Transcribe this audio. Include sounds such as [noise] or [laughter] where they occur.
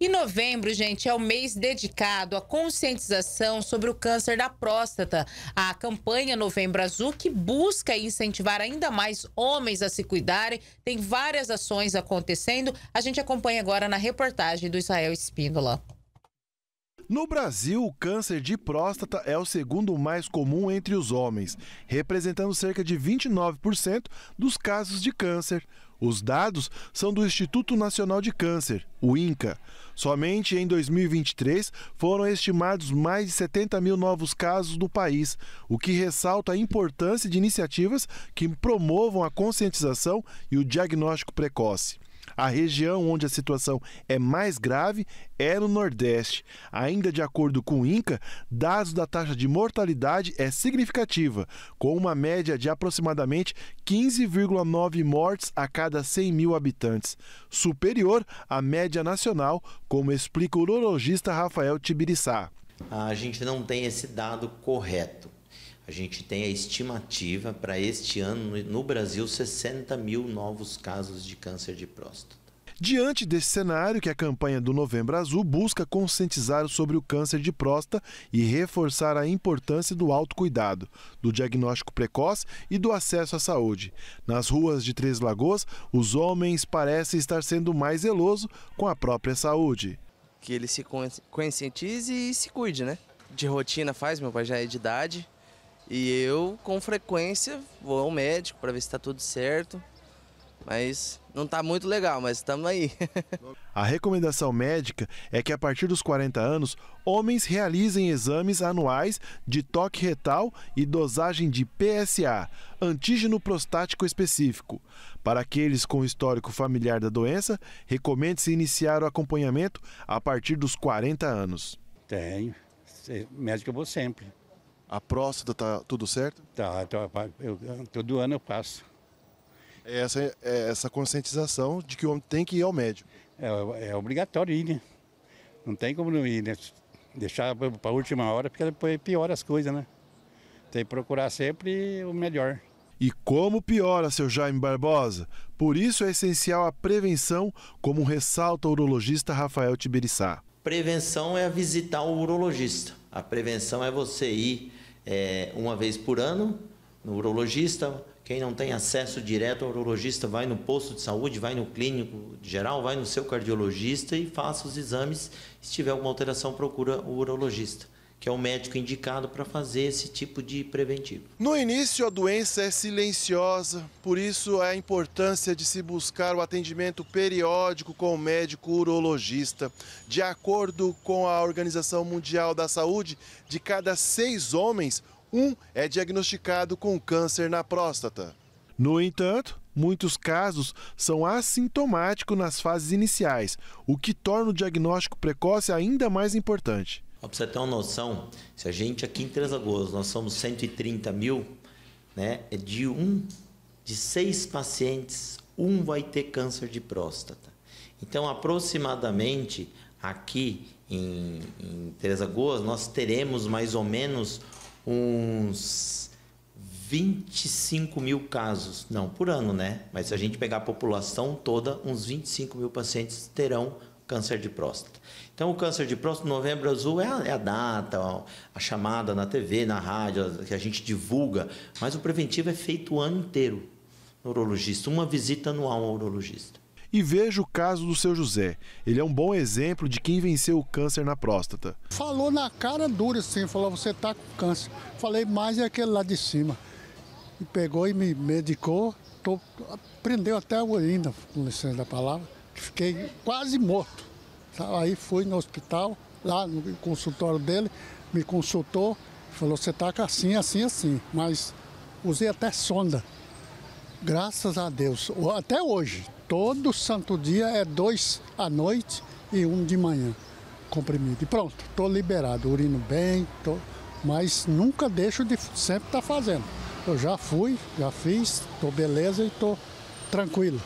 E novembro, gente, é o mês dedicado à conscientização sobre o câncer da próstata. A campanha Novembro Azul, que busca incentivar ainda mais homens a se cuidarem, tem várias ações acontecendo. A gente acompanha agora na reportagem do Israel Espíndola. No Brasil, o câncer de próstata é o segundo mais comum entre os homens, representando cerca de 29% dos casos de câncer. Os dados são do Instituto Nacional de Câncer, o INCA. Somente em 2023 foram estimados mais de 70 mil novos casos no país, o que ressalta a importância de iniciativas que promovam a conscientização e o diagnóstico precoce. A região onde a situação é mais grave é no Nordeste. Ainda de acordo com o INCA, dados da taxa de mortalidade é significativa, com uma média de aproximadamente 15,9 mortes a cada 100 mil habitantes, superior à média nacional, como explica o urologista Rafael Tibiriçá. A gente não tem esse dado correto. A gente tem a estimativa para este ano no Brasil 60 mil novos casos de câncer de próstata. Diante desse cenário, que a campanha do Novembro Azul busca conscientizar sobre o câncer de próstata e reforçar a importância do autocuidado, do diagnóstico precoce e do acesso à saúde. Nas ruas de Três Lagoas, os homens parecem estar sendo mais zelosos com a própria saúde. Que ele se conscientize e se cuide, né? De rotina faz, meu pai já é de idade, e eu, com frequência, vou ao médico para ver se está tudo certo. Mas não está muito legal, mas estamos aí. [laughs] a recomendação médica é que a partir dos 40 anos, homens realizem exames anuais de toque retal e dosagem de PSA, antígeno prostático específico. Para aqueles com histórico familiar da doença, recomende-se iniciar o acompanhamento a partir dos 40 anos. Tenho. Médico eu é vou sempre. A próstata tá tudo certo? Tá, tô, então eu, todo ano eu passo. É essa, é essa conscientização de que o homem tem que ir ao médico. É, é obrigatório ir, né? Não tem como não ir, né? Deixar para a última hora, porque depois piora as coisas, né? Tem que procurar sempre o melhor. E como piora, seu Jaime Barbosa? Por isso é essencial a prevenção, como ressalta o urologista Rafael Tibiriçá. Prevenção é visitar o urologista. A prevenção é você ir é, uma vez por ano no urologista. Quem não tem acesso direto ao urologista vai no posto de saúde, vai no clínico geral, vai no seu cardiologista e faça os exames. Se tiver alguma alteração, procura o urologista que é o médico indicado para fazer esse tipo de preventivo. No início, a doença é silenciosa, por isso a importância de se buscar o atendimento periódico com o médico urologista. De acordo com a Organização Mundial da Saúde, de cada seis homens, um é diagnosticado com câncer na próstata. No entanto, muitos casos são assintomáticos nas fases iniciais, o que torna o diagnóstico precoce ainda mais importante para você ter uma noção, se a gente aqui em Três Lagoas, nós somos 130 mil, né? É de um, de seis pacientes, um vai ter câncer de próstata. Então, aproximadamente aqui em, em Três Lagoas, nós teremos mais ou menos uns 25 mil casos, não por ano, né? Mas se a gente pegar a população toda, uns 25 mil pacientes terão câncer de próstata. Então, o câncer de próstata, novembro azul é a, é a data, a chamada na TV, na rádio, que a gente divulga, mas o preventivo é feito o ano inteiro no urologista, uma visita anual ao urologista. E veja o caso do seu José. Ele é um bom exemplo de quem venceu o câncer na próstata. Falou na cara dura assim, falou: você está com câncer. Falei, mais é aquele lá de cima. E pegou e me medicou, tô, aprendeu até a urina, com licença da palavra que fiquei quase morto. Tá, aí fui no hospital, lá no consultório dele, me consultou, falou, você está assim, assim, assim. Mas usei até sonda. Graças a Deus. Até hoje, todo santo dia é dois à noite e um de manhã. Comprimido. E pronto, estou liberado, urino bem, tô... mas nunca deixo de sempre estar tá fazendo. Eu já fui, já fiz, estou beleza e estou tranquilo.